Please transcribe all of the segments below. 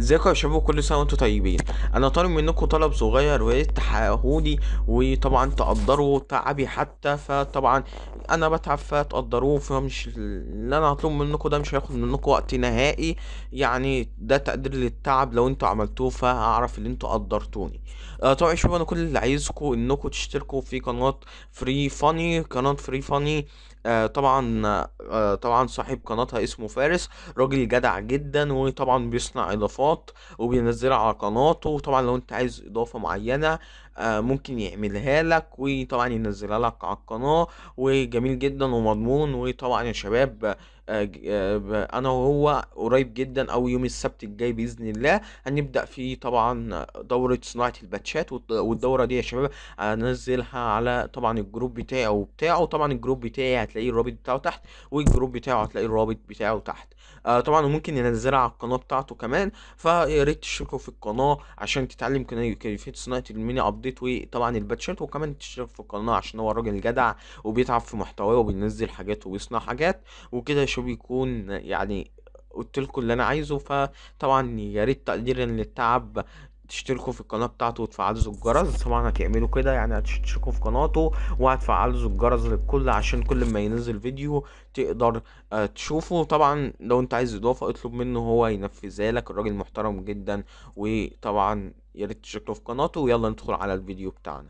ازيكم يا شباب كل سنه وانتم طيبين انا طالب منكم طلب صغير وتحققوني وطبعا تقدروا تعبي حتى فطبعا انا بتعب فتقدروه فمش اللي انا هطلب منكم ده مش هياخد منكم وقت نهائي يعني ده تقدير للتعب لو انتوا عملتوه فهعرف ان انتوا قدرتوني آه طبعا يا شباب انا كل اللي عايزكم انكم تشتركوا في قناه فري فاني قناه فري فاني آه، طبعا آه، طبعا صاحب قناتها اسمه فارس راجل جدع جدا وطبعا بيصنع اضافات وبينزلها على قناته وطبعا لو انت عايز اضافه معينه آه، ممكن يعملها لك وطبعا ينزلها لك على القناة وجميل جدا ومضمون وطبعا يا شباب آه، آه، انا وهو قريب جدا او يوم السبت الجاي باذن الله هنبدا في طبعا دوره صناعه الباتشات والدوره دي يا شباب انزلها على طبعا الجروب بتاعي او بتاعه طبعا الجروب بتاعي هتلاقي الرابط بتاعه تحت والجروب بتاعه هتلاقي الرابط بتاعه تحت طبعا وممكن ينزلها على القناه بتاعته كمان فيا ريت تشتركوا في القناه عشان تتعلم كيفيه صناعه الميني قضيت وطبعا طبعا الباتشات وكمان تشترك في القناه عشان هو راجل جدع وبيتعب في محتواه وبينزل حاجات وبيصنع حاجات وكده شو بيكون يعني قلت لكم اللي انا عايزه فطبعا يا ريت تقديرا للتعب تشتركوا في القناه بتاعته وتفعلوا زر الجرس طبعا هتعملوا كده يعني هتشتركوا في قناته وهتفعلوا زر الجرس للكل عشان كل ما ينزل فيديو تقدر آه، تشوفه طبعا لو انت عايز اضافه اطلب منه هو ينفذها لك الراجل محترم جدا وطبعا يا ريت تشتركوا في قناته ويلا ندخل على الفيديو بتاعنا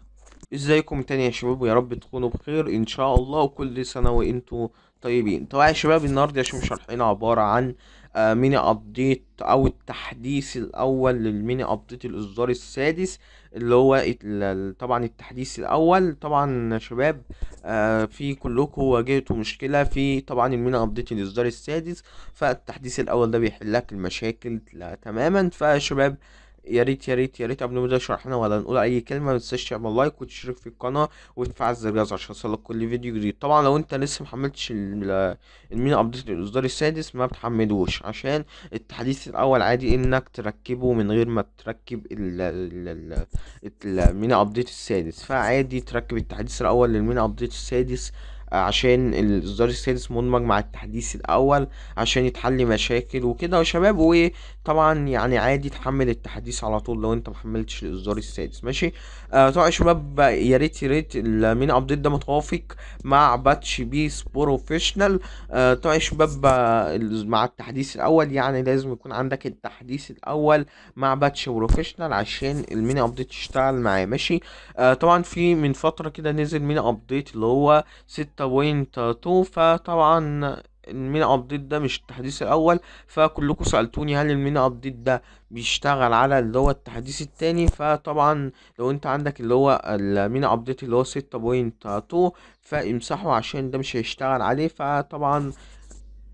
ازيكم تاني يا شباب ويا رب تكونوا بخير ان شاء الله وكل سنه وانتم طيبين طبعا يا شباب النهارده يا شباب شرحنا عباره عن ميني آه، ابديت او التحديث الاول للميني ابديت الاصدار السادس اللي هو طبعا التحديث الاول طبعا يا شباب آه، في كلكم واجهتوا مشكله في طبعا الميني ابديت الاصدار السادس فالتحديث الاول ده بيحل لك المشاكل تماما فشباب شباب يا ريت يا ريت يا ريت قبل ما نبدأ شرحنا ولا نقول أي كلمة متنساش تعمل لايك وتشترك في القناة وتفعل زر الجرس عشان يوصلك كل فيديو جديد طبعا لو أنت لسه محملتش المين أبديت الإصدار السادس ما بتحملوش عشان التحديث الأول عادي إنك تركبه من غير ما تركب المين أبديت السادس فعادي تركب التحديث الأول للمين أبديت السادس آه، عشان الاصدار السادس مدمج مع التحديث الاول عشان يتحل مشاكل وكده يا شباب طبعا يعني عادي تحمل التحديث على طول لو انت محملتش الاصدار السادس ماشي آه طبعا يا شباب يا ريت يا ريت المين ابديت ده متوافق مع باتش بيس بروفيشنال آه طبعا يا شباب آه، مع التحديث الاول يعني لازم يكون عندك التحديث الاول مع باتش بروفيشنال عشان المين ابديت يشتغل معاه ماشي آه طبعا في من فتره كده نزل مين ابديت اللي هو 6.2 فطبعا المين ابديت ده مش التحديث الاول فكلكم سالتوني هل المين ابديت ده بيشتغل على اللي هو التحديث التاني فطبعا لو انت عندك اللي هو المين ابديت اللي هو 6.2 فامسحه عشان ده مش هيشتغل عليه فطبعا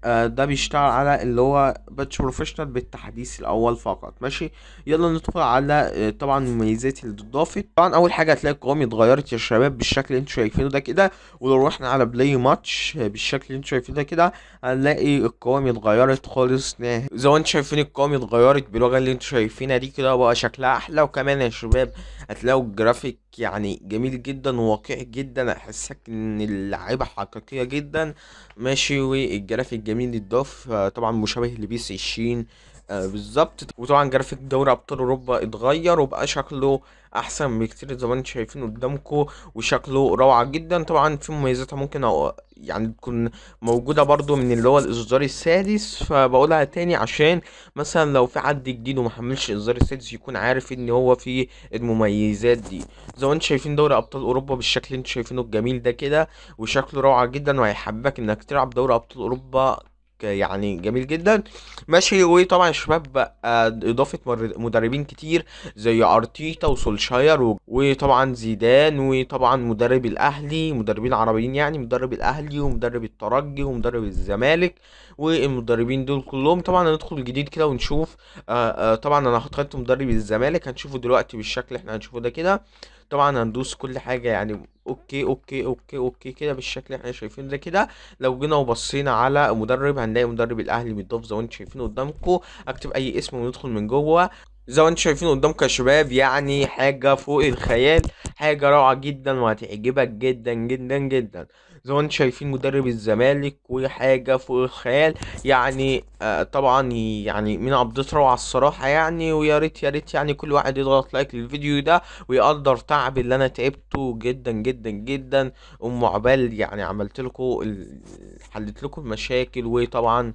آه، ده بيشتغل على اللي هو باتش بروفيشنال بالتحديث الاول فقط ماشي يلا ندخل على آه، طبعا المميزات اللي اتضافت طبعا اول حاجه هتلاقي القوامي اتغيرت يا شباب بالشكل اللي انتم شايفينه ده كده ولو رحنا على بلاي ماتش آه، بالشكل اللي انتم شايفينه ده كده هنلاقي القوامي اتغيرت خالص نهائي زي ما انتم شايفين القوامي اتغيرت باللغه اللي انتم شايفينها دي كده بقى شكلها احلى وكمان يا شباب هتلاقوا الجرافيك يعني جميل جدا وواقعي جدا احسك ان اللعيبه حقيقيه جدا ماشي والجرافيك جميل اتضاف آه، طبعا مشابه لبيس 20 آه، بالظبط وطبعا جرافيك دوري ابطال اوروبا اتغير وبقى شكله احسن بكتير زي ما انتم شايفين قدامكم وشكله روعه جدا طبعا في مميزاتها ممكن أو يعني تكون موجوده برضو من اللي هو الاصدار السادس فبقولها تاني عشان مثلا لو في حد جديد ومحملش الاصدار السادس يكون عارف ان هو في المميزات دي زي ما انتم شايفين دوري ابطال اوروبا بالشكل اللي انتم شايفينه الجميل ده كده وشكله روعه جدا وهيحبك انك تلعب دوري ابطال اوروبا يعني جميل جدا ماشي وطبعا الشباب بقى آه، اضافه مدربين كتير زي ارتيتا وسولشاير وطبعا زيدان وطبعا مدرب الاهلي مدربين عربيين يعني مدرب الاهلي ومدرب الترجي ومدرب الزمالك والمدربين دول كلهم طبعا هندخل جديد كده ونشوف آه، آه، طبعا انا هتخيلت مدرب الزمالك هنشوفه دلوقتي بالشكل اللي احنا هنشوفه ده كده طبعا هندوس كل حاجة يعني اوكي اوكي اوكي اوكي كده بالشكل اللي احنا شايفينه ده كده لو جينا وبصينا على مدرب هنلاقي مدرب الاهلي متضاف زي ما انتم شايفينه قدامكم اكتب اي اسم وندخل من جوه زي ما انتم شايفين قدامكم يا شباب يعني حاجه فوق الخيال حاجه روعه جدا وهتعجبك جدا جدا جدا زي ما انتم شايفين مدرب الزمالك وحاجه فوق الخيال يعني آه، طبعا يعني من ابديت روعه الصراحه يعني ويا ريت يا ريت يعني كل واحد يضغط لايك للفيديو ده ويقدر تعب اللي انا تعبته جدا جدا جدا ام عبال يعني عملت لكم ال... حلت لكم المشاكل وطبعا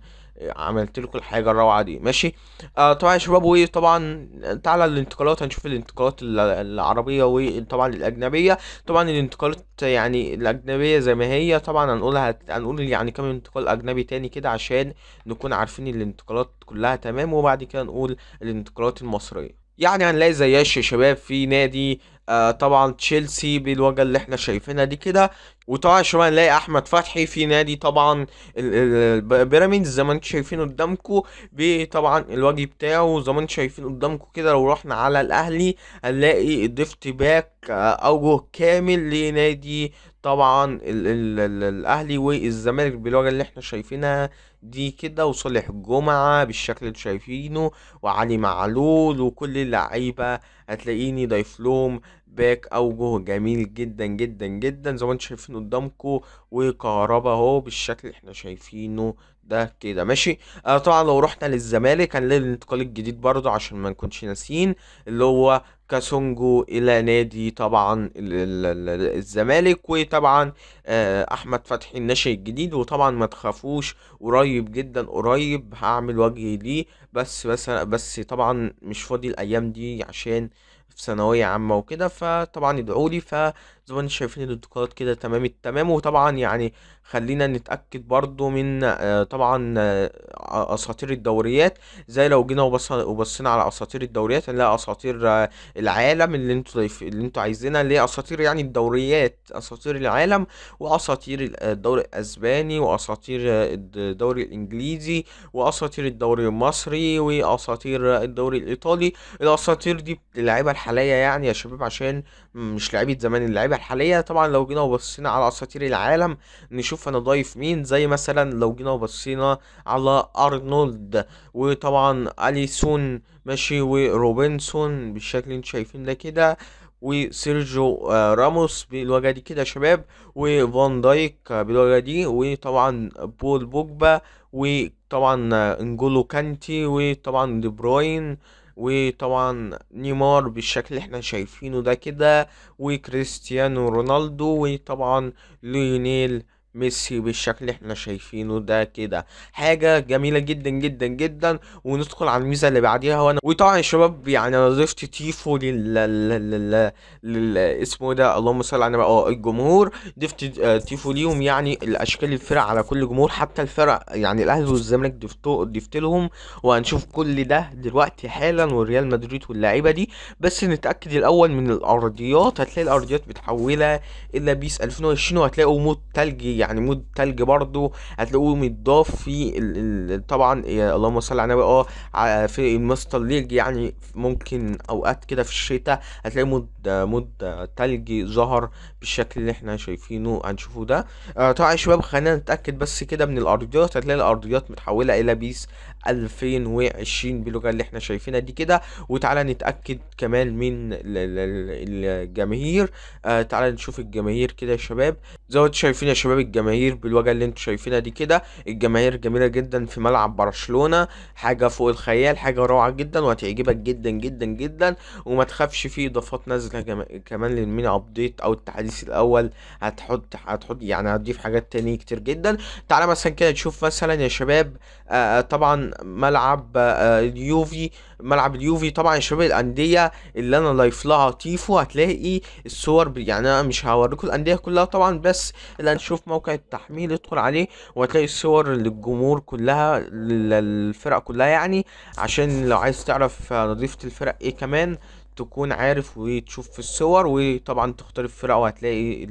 عملت لكم الحاجه الروعه دي ماشي آه طبعا يا شباب وطبعا تعالى الانتقالات هنشوف الانتقالات العربيه وطبعا الاجنبيه طبعا الانتقالات يعني الاجنبيه زي ما هي طبعا هنقولها هنقول يعني كم انتقال اجنبي تاني كده عشان نكون عارفين عارفين الانتقالات كلها تمام وبعد كده نقول الانتقالات المصريه يعني هنلاقي زياش يا شباب في نادي آه طبعا تشيلسي بالوجه اللي احنا شايفينها دي كده وطبعا شبه نلاقي احمد فتحي في نادي طبعا بيراميدز زي ما انتم شايفين قدامكم بطبعا الوجه بتاعه زي ما انتم شايفين قدامكم كده لو رحنا على الاهلي هنلاقي ضفت باك آه، اوجه كامل لنادي طبعا ال ال الـ الاهلي والزمالك بالوجه اللي احنا شايفينها دي كده وصالح الجمعه بالشكل اللي شايفينه وعلي معلول وكل اللعيبه هتلاقيني ضايف لهم باك اوجه جميل جدا جدا جدا زي ما انتم شايفين قدامكم وكهربا اهو بالشكل اللي احنا شايفينه ده كده ماشي آه طبعا لو رحنا للزمالك هنلاقي الانتقال الجديد برضه عشان ما نكونش ناسيين اللي هو كاسونجو الى نادي طبعا الزمالك وطبعا آه احمد فتحي الناشئ الجديد وطبعا ما تخافوش قريب جدا قريب هعمل وجهي ليه بس بس بس طبعا مش فاضي الايام دي عشان آه في ثانويه عامه وكده فطبعا ادعوا لي فزي ما انتم شايفين الانتقادات كده تمام التمام وطبعا يعني خلينا نتاكد برضو من آه، طبعا آه، اساطير الدوريات زي لو جينا وبصينا على اساطير الدوريات هنلاقي اساطير آه، العالم اللي انتوا اللي انتوا عايزينها اللي هي اساطير يعني الدوريات اساطير العالم واساطير الدوري الاسباني واساطير الدوري الانجليزي واساطير الدوري المصري واساطير الدوري الايطالي الاساطير دي اللعيبه الحاليه الحاليه يعني يا شباب عشان مش لعيبه زمان اللعيبه الحاليه طبعا لو جينا وبصينا على اساطير العالم نشوف انا ضايف مين زي مثلا لو جينا وبصينا على ارنولد وطبعا اليسون ماشي وروبنسون بالشكل انتوا شايفين ده كده وسيرجيو آه، راموس بالوجه دي كده يا شباب وفان دايك بالوجه دي وطبعا بول بوجبا وطبعا انجولو آه، كانتي وطبعا دي بروين وطبعا نيمار بالشكل اللي احنا شايفينه ده كده وكريستيانو رونالدو وطبعا ليونيل ميسي بالشكل اللي احنا شايفينه ده كده حاجه جميله جدا جدا جدا وندخل على الميزه اللي بعديها وانا وطبعا يا شباب يعني انا ضفت تيفو لل لل لل اسمه إيه ده اللهم صل على النبي اه الجمهور ضفت آه، تيفو ليهم يعني الاشكال الفرق على كل جمهور حتى الفرق يعني الاهلي والزمالك ضفتو ضفت لهم وهنشوف كل ده دلوقتي حالا والريال مدريد واللعيبه دي بس نتاكد الاول من الارضيات هتلاقي الارضيات متحوله الى بيس 2020 وهتلاقوا موت ثلجي يعني مود تلج برضو هتلاقوه متضاف في ال ال طبعا اللهم صل على النبي اه في المستر ليج يعني ممكن اوقات كده في الشتاء هتلاقي مود مود تلج ظهر بالشكل اللي احنا شايفينه هنشوفه ده آه، طبعا يا شباب خلينا نتاكد بس كده من الارضيات هتلاقي الارضيات متحوله الى بيس 2020 باللغه اللي احنا شايفينها دي كده وتعالى نتاكد كمان من الجماهير آه تعالى نشوف الجماهير كده يا شباب زي ما انتم شايفين يا شباب الجماهير بالوجه اللي انتم شايفينها دي كده الجماهير جميله جدا في ملعب برشلونه حاجه فوق الخيال حاجه روعه جدا وهتعجبك جدا جدا جدا وما تخافش في اضافات نازله جم... كمان للمين ابديت او التحديث الاول هتحط هتحط يعني هتضيف حاجات تانية كتير جدا تعالى مثلا كده نشوف مثلا يا شباب آه, آه، طبعا ملعب آه، اليوفي ملعب اليوفي طبعا شباب الانديه اللي انا لايف لها تيفو هتلاقي الصور يعني انا مش هوريكم الانديه كلها طبعا بس اللي هنشوف موقع التحميل ادخل عليه وهتلاقي الصور للجمهور كلها للفرق كلها يعني عشان لو عايز تعرف آه، نظيفه الفرق ايه كمان تكون عارف وتشوف الصور وطبعا تختار الفرق وهتلاقي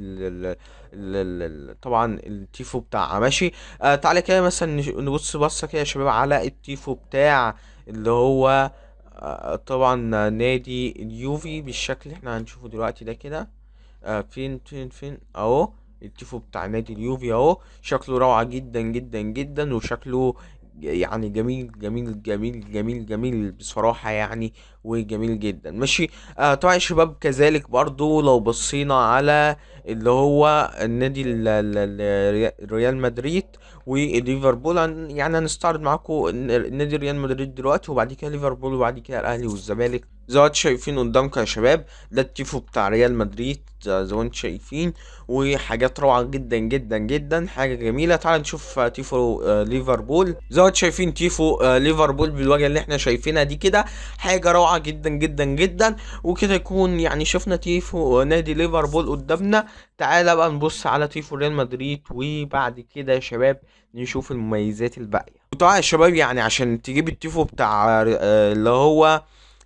طبعا التيفو بتاع ماشي آه تعالى كده مثلا نبص بصه كده يا شباب على التيفو بتاع اللي هو آه طبعا نادي اليوفي بالشكل اللي احنا هنشوفه دلوقتي ده كده آه فين فين فين اهو التيفو بتاع نادي اليوفي اهو شكله روعه جدا جدا جدا وشكله يعني جميل جميل جميل جميل جميل بصراحة يعني وجميل جدا ماشي آه طبعا الشباب كذلك برضو لو بصينا على اللي هو النادي ريال مدريد وليفربول يعني هنستعرض معاكم نادي ريال مدريد دلوقتي وبعد كده ليفربول وبعد كده الاهلي والزمالك زي ما شايفين قدامكم يا شباب ده التيفو بتاع ريال مدريد زي ما انتم شايفين وحاجات روعه جدا جدا جدا حاجه جميله تعالى نشوف آه، تيفو آه، ليفربول زي ما انتم شايفين تيفو آه، ليفربول بالواجهه اللي احنا شايفينها دي كده حاجه روعه جدا جدا جدا وكده يكون يعني شفنا تيفو نادي ليفربول قدامنا تعالى بقى نبص على تيفو ريال مدريد وبعد كده يا شباب نشوف المميزات الباقيه وطبعا يا شباب يعني عشان تجيب التيفو بتاع اللي هو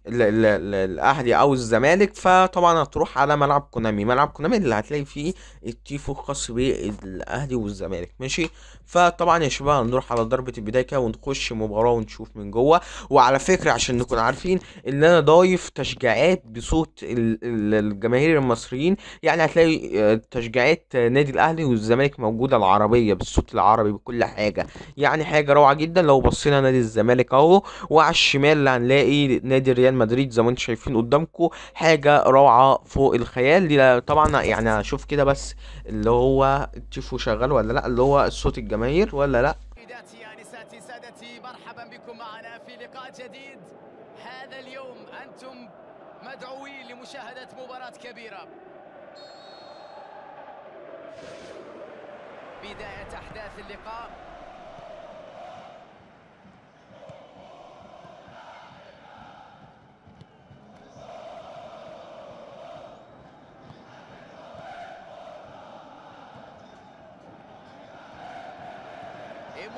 الاهلي او الزمالك فطبعا هتروح على ملعب كونامي ملعب كونامي اللي هتلاقي فيه التيفو الخاص بالاهلي والزمالك ماشي فطبعا يا شباب هنروح على ضربه البدايه كده ونخش مباراه ونشوف من جوه وعلى فكره عشان نكون عارفين ان انا ضايف تشجيعات بصوت الجماهير المصريين يعني هتلاقي آه، تشجيعات نادي الاهلي والزمالك موجوده العربيه بالصوت العربي بكل حاجه يعني حاجه روعه جدا لو بصينا نادي الزمالك اهو وعلى الشمال هنلاقي نادي ريال مدريد زي ما انتم شايفين قدامكم حاجه روعه فوق الخيال دي طبعا يعني هشوف كده بس اللي هو تشوفوا شغال ولا لا اللي هو الصوت الجماهير الجماهير ولا لا سيداتي يا يعني نساتي سادتي مرحبا بكم معنا في لقاء جديد هذا اليوم انتم مدعوين لمشاهده مباراه كبيره بدايه احداث اللقاء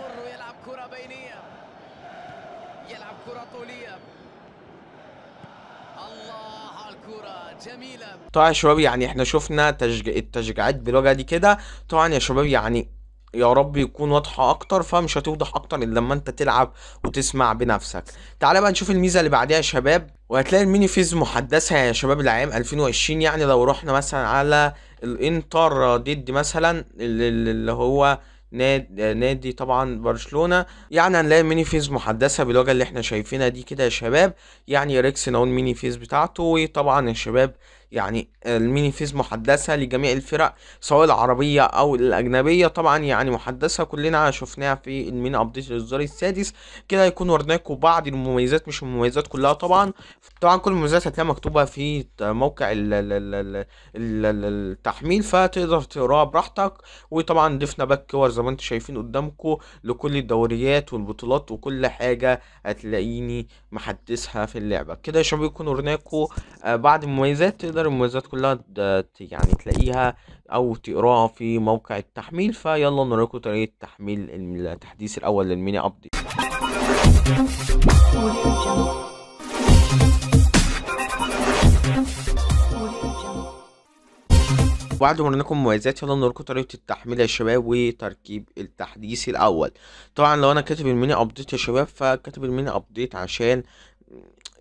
يمر ويلعب كرة بينية يلعب كرة طولية الله الكرة جميلة طبعا يا شباب يعني احنا شفنا تشج... التشجيعات بالوجهه دي كده طبعا يا شباب يعني يا رب يكون واضحه اكتر فمش هتوضح اكتر الا لما انت تلعب وتسمع بنفسك تعالى بقى نشوف الميزه اللي بعديها يا شباب وهتلاقي الميني فيز محدثه يا شباب العام 2020 يعني لو رحنا مثلا على الانتر ضد مثلا اللي هو نادي طبعا برشلونه يعني هنلاقي ميني فيز محدثه بالوجه اللي احنا شايفينها دي كده يا شباب يعني ريكس نون ميني فيز بتاعته وطبعا الشباب يعني الميني فيز محدثة لجميع الفرق سواء العربية أو الأجنبية طبعا يعني محدثة كلنا شفناها في الميني أبديت الإصدار السادس كده يكون ورناكم بعض المميزات مش المميزات كلها طبعا طبعا كل المميزات هتلاقيها مكتوبة في موقع التحميل فتقدر تقراها براحتك وطبعا ضفنا باك كور زي ما انتم شايفين قدامكم لكل الدوريات والبطولات وكل حاجة هتلاقيني محدثها في اللعبة كده يا شباب يكون ورناكم آه، بعض المميزات تقدر المميزات كلها يعني تلاقيها او تقراها في موقع التحميل فيلا نوريكم طريقه تحميل التحديث الاول للميني ابديت بعد ما لكم مميزات يلا نوريكم طريقه التحميل يا شباب وتركيب التحديث الاول طبعا لو انا كاتب الميني ابديت يا شباب فكاتب الميني ابديت عشان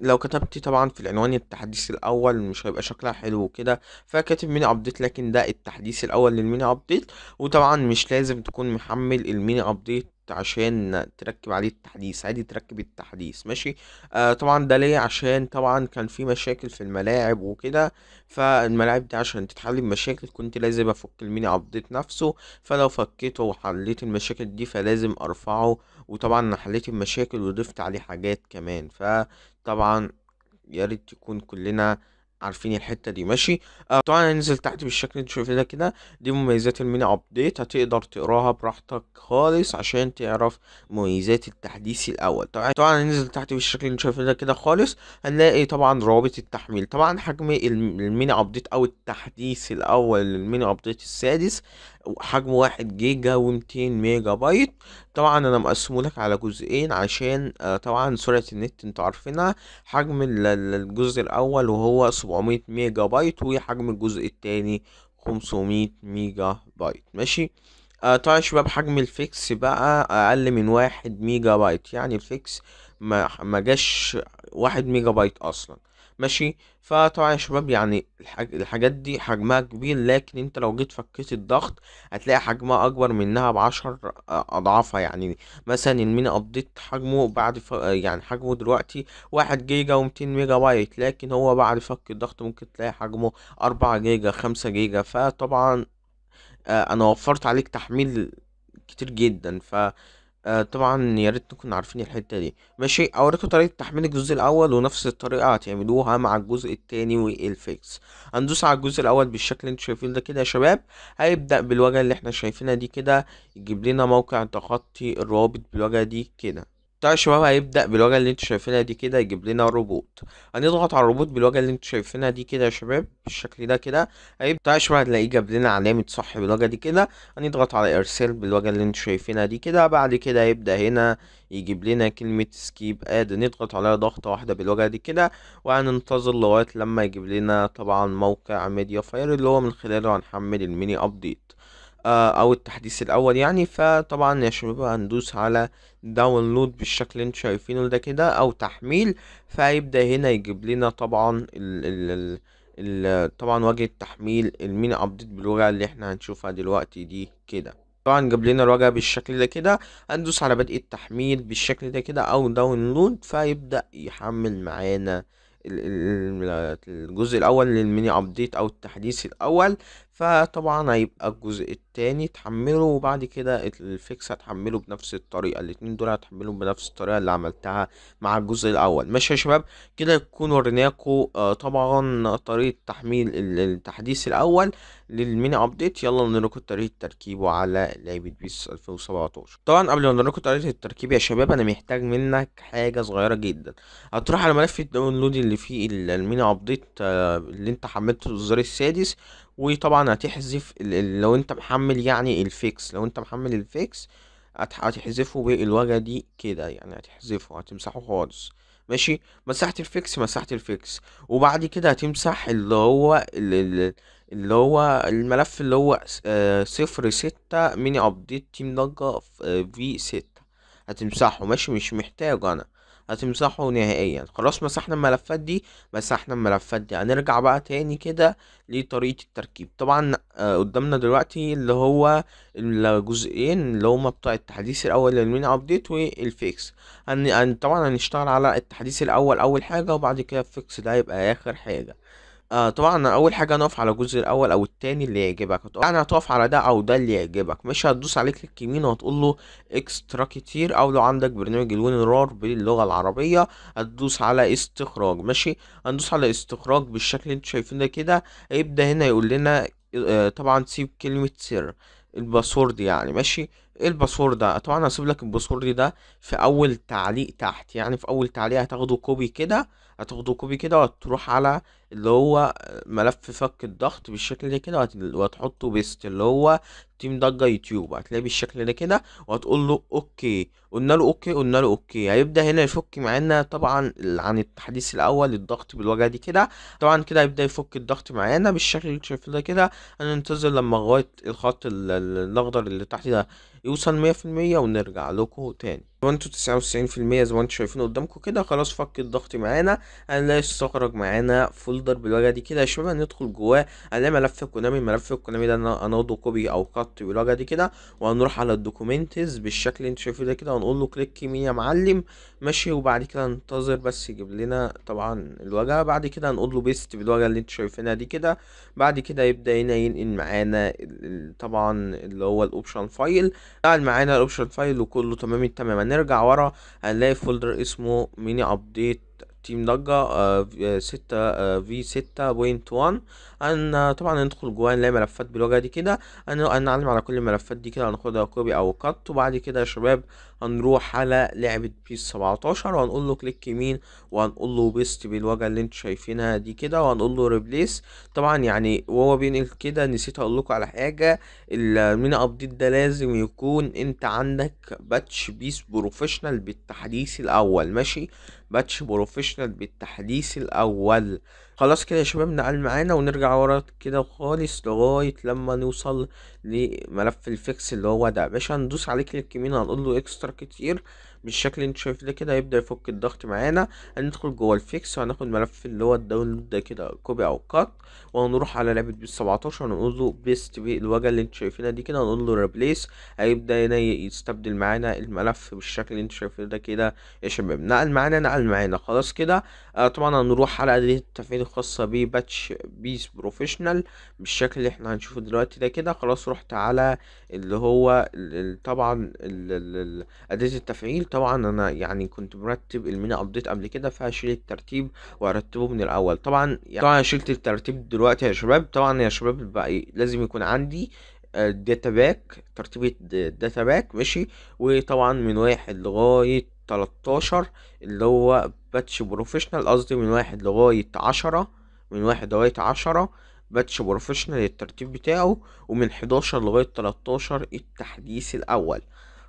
لو كتبت طبعا في العنوان التحديث الاول مش هيبقى شكلها حلو وكده فكاتب ميني ابديت لكن ده التحديث الاول للميني ابديت وطبعا مش لازم تكون محمل الميني ابديت عشان تركب عليه التحديث عادي تركب التحديث ماشي آه طبعا ده ليه عشان طبعا كان في مشاكل في الملاعب وكده فالملاعب دي عشان تتحل بمشاكل كنت لازم افك الميني ابديت نفسه فلو فكيته وحليت المشاكل دي فلازم ارفعه وطبعا حليت المشاكل وضفت عليه حاجات كمان ف طبعا يا ريت تكون كلنا عارفين الحته دي ماشي آه طبعا هننزل تحت بالشكل اللي شايفينه كده دي مميزات الميني ابديت هتقدر تقراها براحتك خالص عشان تعرف مميزات التحديث الاول طبعا طبعا هننزل تحت بالشكل اللي شايفينه كده خالص هنلاقي طبعا روابط التحميل طبعا حجم الميني ابديت او التحديث الاول للميني ابديت السادس حجم واحد جيجا ومتين ميجا بايت طبعا انا مقسمه لك على جزئين عشان آه، طبعا سرعة النت انتوا عارفينها حجم الجزء الاول وهو سبعمية ميجا بايت وحجم الجزء التاني خمسمية ميجا بايت ماشي آه طبعا يا شباب حجم الفيكس بقى اقل من واحد ميجا بايت يعني الفيكس ما جاش واحد ميجا بايت اصلا ماشي فطبعا يا شباب يعني الحاجات دي حجمها كبير لكن انت لو جيت فكيت الضغط هتلاقي حجمها اكبر منها بعشر اضعافها يعني مثلا الميني ابديت حجمه بعد ف... يعني حجمه دلوقتي واحد جيجا و ميجا بايت لكن هو بعد فك الضغط ممكن تلاقي حجمه أربعة جيجا خمسة جيجا فطبعا آه، انا وفرت عليك تحميل كتير جدا ف آه طبعا يا ريت تكون عارفين الحته دي ماشي اوريكم طريقه تحميل الجزء الاول ونفس الطريقه هتعملوها مع الجزء الثاني والفيكس هندوس على الجزء الاول بالشكل اللي انتم شايفينه ده كده يا شباب هيبدا بالواجهه اللي احنا شايفينها دي كده يجيب لنا موقع تخطي الروابط بالواجهه دي كده بتاع الشباب هيبدأ بالواجهة اللي انتوا شايفينها دي كده يجيب لنا روبوت هنضغط على الروبوت بالواجهة اللي انتوا شايفينها دي كده يا شباب بالشكل ده كده هيبدأ بتاع الشباب هتلاقيه جاب لنا علامة صح بالواجهة دي كده هنضغط على ارسال بالواجهة اللي انتوا شايفينها دي كده بعد كده هيبدأ هنا يجيب لنا كلمة سكيب اد نضغط عليها ضغطة واحدة بالواجهة دي كده وهننتظر لغاية لما يجيب لنا طبعا موقع ميديا فاير اللي هو من خلاله هنحمل الميني ابديت آه، او التحديث الاول يعني فطبعا يا شباب هندوس على داونلود بالشكل اللي انتم شايفينه ده كده او تحميل فهيبدا هنا يجيب لنا طبعا ال ال ال طبعا واجهه تحميل المين ابديت باللغه اللي احنا هنشوفها دلوقتي دي كده طبعا جاب لنا الواجهه بالشكل ده كده هندوس على بدء التحميل بالشكل ده كده او داونلود فيبدا يحمل معانا الجزء الاول للميني ابديت او التحديث الاول فطبعا هيبقى الجزء التاني تحمله وبعد كده الفيكس هتحمله بنفس الطريقة الاتنين دول هتحملهم بنفس الطريقة اللي عملتها مع الجزء الأول ماشي يا شباب كده تكون وريناكم آه، طبعا طريقة تحميل التحديث الأول للميني أبديت يلا نوريكم طريقة تركيبه على لعبة بيس 2017 طبعا قبل ما نوريكم طريقة التركيب يا شباب أنا محتاج منك حاجة صغيرة جدا هتروح على ملف الداونلود اللي فيه الميني أبديت آه، اللي أنت حملته الزر السادس وطبعا هتحذف لو انت محمل يعني الفيكس لو انت محمل الفيكس هتحذفه بالواجهة دي كده يعني هتحذفه هتمسحه خالص ماشي مسحت الفيكس مسحت الفيكس وبعد كده هتمسح اللي هو اللي هو الملف اللي هو آه، صفر ستة ميني ابديت تيم ضجة في ستة هتمسحه ماشي مش محتاج انا هتمسحه نهائيا خلاص مسحنا الملفات دي مسحنا الملفات دي هنرجع بقى تاني كده لطريقة التركيب طبعا آه، قدامنا دلوقتي اللي هو الجزئين اللي هما بتوع التحديث الاول للمين ابديت والفيكس هن... طبعا هنشتغل على التحديث الاول اول حاجة وبعد كده الفيكس ده هيبقى اخر حاجة آه طبعا اول حاجه هنقف على الجزء الاول او التاني اللي يعجبك يعني هتقف على ده او ده اللي يعجبك مش هتدوس عليك كليك يمين وهتقول له اكسترا كتير او لو عندك برنامج الوين رار باللغه العربيه هتدوس على استخراج ماشي هندوس على استخراج بالشكل اللي انتوا شايفينه كده هيبدا هنا يقول لنا آه طبعا سيب كلمه سر الباسورد يعني ماشي ايه الباسورد ده طبعا هسيب لك الباسورد ده في اول تعليق تحت يعني في اول تعليق هتاخده كوبي كده هتاخده كوبي كده وهتروح على اللي هو ملف فك الضغط بالشكل ده كده وهتحطه بيست اللي هو تيم ضجة يوتيوب هتلاقيه بالشكل ده كده وهتقول له اوكي قلنا له اوكي قلنا له اوكي هيبدا هنا يفك معانا طبعا عن التحديث الاول للضغط بالوجه دي كده طبعا كده هيبدا يفك الضغط معانا بالشكل اللي شايفه ده كده هننتظر لما غاية الخط الاخضر اللي تحت ده يوصل مية في المية ونرجع لكم تاني لو انتوا تسعة وتسعين في المية زي ما انتوا شايفين قدامكم كده خلاص فك الضغط معانا هنلاقي استخرج معانا فل فولدر لضرب دي كده شبه ندخل جواه هنلاقي ملف كونامي ملف كونامي ده انا اناضه كوبي او كات بالواجهه دي كده وهنروح على الدوكيومنتز بالشكل اللي انت شايفه ده كده ونقول له كليك يمين يا معلم ماشي وبعد كده ننتظر بس يجيب لنا طبعا الواجهه بعد كده هنقول له بيست بالواجهه اللي انت شايفينها دي كده بعد كده يبدا هنا ينقل معانا طبعا اللي هو الاوبشن فايل قال معانا الاوبشن فايل وكله تمام التمام هنرجع ورا هنلاقي فولدر اسمه ميني ابديت ستيم ضجة آه، آه، ستة آه، في ستة بوينت وان ان طبعا ندخل جوه نلاقي ملفات بالواجهة دي كده نعلم على كل الملفات دي كده هناخدها كوبي او كات وبعد كده يا شباب هنروح على لعبة بيس 17 وهنقول له كليك يمين وهنقول له بيست بالوجهة اللي انتوا شايفينها دي كده وهنقول له ريبليس طبعا يعني وهو بينقل كده نسيت اقول لكم على حاجة المين ابديت ده لازم يكون انت عندك باتش بيس بروفيشنال بالتحديث الاول ماشي باتش بروفيشنال بالتحديث الاول خلاص كده يا شباب نقل معانا ونرجع ورا كده خالص لغاية لما نوصل لملف الفيكس اللي هو ده باشا هندوس عليه كليك يمين هنقول له اكسترا كتير بالشكل اللي انت شايفينه ده كده هيبدأ يفك الضغط معانا هندخل جوه الفيكس وهناخد ملف اللي هو الداونلود ده كده كوبي او كات وهنروح على لعبة بيس 17 هنقول له بيست بي الواجهة اللي انت شايفينها دي كده هنقول له ريبليس هيبدأ هنا يستبدل معانا الملف بالشكل اللي انت شايفه ده كده يا شباب نقل معانا نقل معانا خلاص كده آه طبعا هنروح على أداة التفعيل الخاصة باتش بيس بروفيشنال بالشكل اللي احنا هنشوفه دلوقتي ده كده خلاص رحت على اللي هو طبعا أداة التفعيل طبعا انا يعني كنت مرتب المينا ابديت قبل كده فهشيل الترتيب وارتبه من الاول طبعا يعني طبعا شلت الترتيب دلوقتي يا شباب طبعا يا شباب بقى إيه، لازم يكون عندي الداتا باك ترتيب الداتا باك ماشي وطبعا من واحد لغاية 13 اللي هو باتش بروفيشنال قصدي من واحد لغاية عشرة من واحد لغاية عشرة باتش بروفيشنال الترتيب بتاعه ومن حداشر لغاية 13 التحديث الأول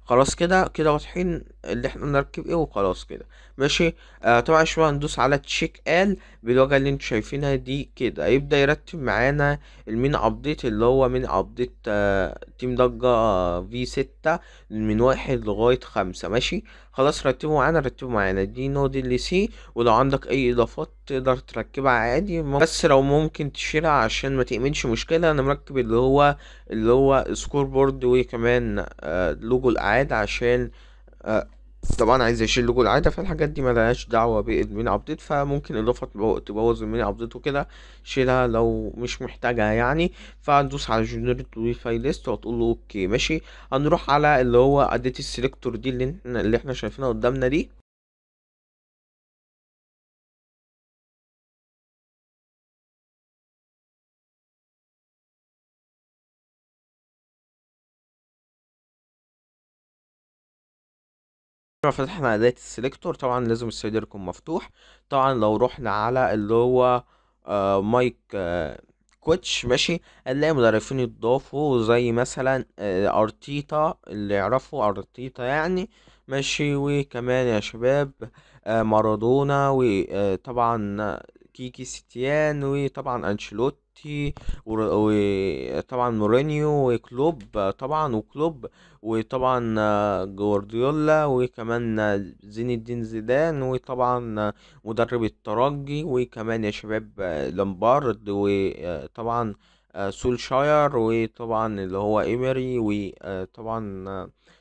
خلاص كده كده واضحين اللي احنا نركب ايه وخلاص كده ماشي آه طبعا شويه ندوس على تشيك ال بالواجهه اللي انتوا شايفينها دي كده يبدا يرتب معانا المين ابديت اللي هو من ابديت آه تيم ضجه آه في 6 من واحد لغايه خمسة ماشي خلاص رتبوا معانا رتبوا معانا دي نود ال سي ولو عندك اي اضافات تقدر تركبها عادي بس لو ممكن تشيلها عشان ما تأمنش مشكله انا مركب اللي هو اللي هو سكور بورد وكمان لوجو آه، الإعادة عشان آه، طبعا عايز يشيل لوجو العاده فالحاجات دي ملهاش دعوه بادمين ابديت فممكن اضافه تبوظ المين ابديت وكده شيلها لو مش محتاجها يعني فهندوس على جنريت وي فاي ليست وهتقول له اوكي ماشي هنروح على اللي هو اديت السلكتور دي اللي احنا شايفينها قدامنا دي احنا فتحنا اداة السلكتور طبعا لازم السيلر يكون مفتوح طبعا لو رحنا على اللي هو آه مايك آه كوتش ماشي هنلاقي مدربين يتضافوا زي مثلا آه ارتيتا اللي يعرفوا ارتيتا يعني ماشي وكمان يا شباب آه، مارادونا وطبعا آه، تيجي ستيان وطبعا انشيلوتي وطبعا مورينيو وكلوب طبعا وكلوب وطبعا جوارديولا وكمان زين الدين زيدان وطبعا مدرب الترجي وكمان يا شباب لامبارد وطبعا سولشاير وطبعا اللي هو ايمري وطبعا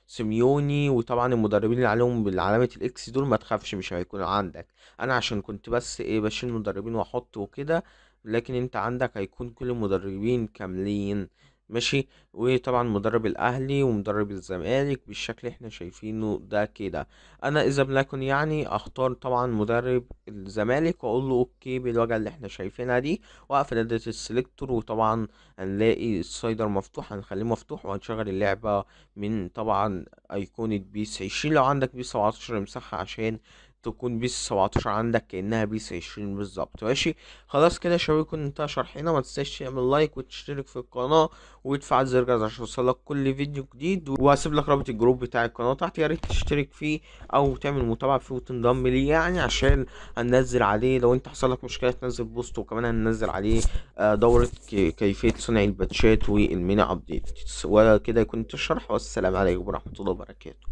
سيميوني وطبعا المدربين اللي عليهم بالعلامة الاكس دول ما تخافش مش هيكونوا عندك انا عشان كنت بس ايه بشيل المدربين واحط وكده لكن انت عندك هيكون كل المدربين كاملين ماشي وطبعا مدرب الاهلي ومدرب الزمالك بالشكل اللي احنا شايفينه ده كده انا اذا بلاكن يعني اختار طبعا مدرب الزمالك واقول له اوكي بالوجهه اللي احنا شايفينها دي واقفل اداه السيلكتور وطبعا هنلاقي السايدر مفتوح هنخليه مفتوح وهنشغل اللعبه من طبعا ايقونه بيس 20 لو عندك بيس 17 امسحها عشان تكون بيس 17 عندك كأنها بيس 20 بالظبط ماشي خلاص كده يا شباب يكون انتهى شرحنا ما تنساش تعمل لايك وتشترك في القناة وتفعل زر الجرس عشان يوصلك كل فيديو جديد وهسيب لك رابط الجروب بتاع القناة تحت يا ريت تشترك فيه او تعمل متابعة فيه وتنضم ليه يعني عشان هننزل عليه لو انت حصل لك مشكلة تنزل بوست وكمان هننزل عليه آه، دورة كيفية صنع الباتشات والميني ابديت وكده يكون انتهى الشرح والسلام عليكم ورحمة الله وبركاته